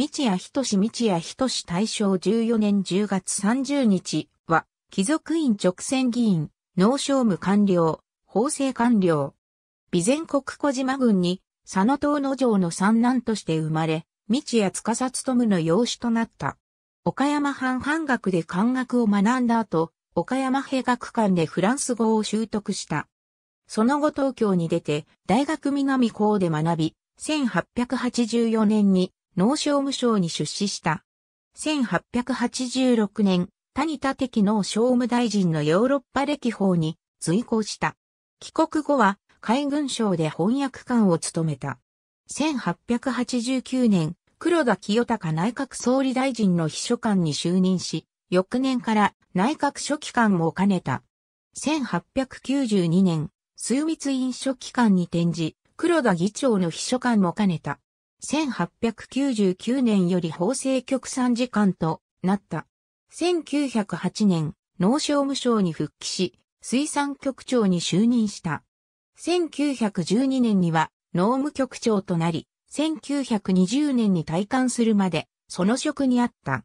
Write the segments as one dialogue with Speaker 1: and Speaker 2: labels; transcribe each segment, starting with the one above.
Speaker 1: 道谷仁志道谷仁志大正14年10月30日は、貴族院直選議員、農商務官僚、法制官僚。備前国小島郡に、佐野島の城の三男として生まれ、道谷司務の養子となった。岡山藩藩学で漢学を学んだ後、岡山兵学館でフランス語を習得した。その後東京に出て、大学南校で学び、1884年に農商務省に出資した。1886年、谷田敵農商務大臣のヨーロッパ歴訪に随行した。帰国後は海軍省で翻訳官を務めた。1889年、黒田清隆内閣総理大臣の秘書官に就任し、翌年から内閣書記官も兼ねた。1892年、枢密院書記官に転じ、黒田議長の秘書官も兼ねた。1899年より法制局参事官となった。1908年、農商務省に復帰し、水産局長に就任した。1912年には農務局長となり、1920年に退官するまで、その職にあった。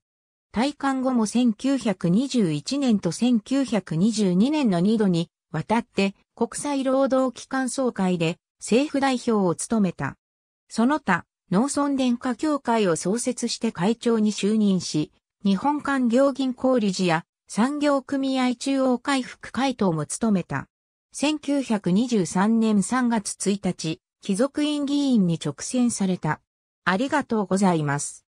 Speaker 1: 退官後も1921年と1922年の2度に渡って国際労働機関総会で政府代表を務めた。その他、農村電化協会を創設して会長に就任し、日本官業銀行理事や産業組合中央回復会頭も務めた。1923年3月1日、貴族院議員に直選された。ありがとうございます。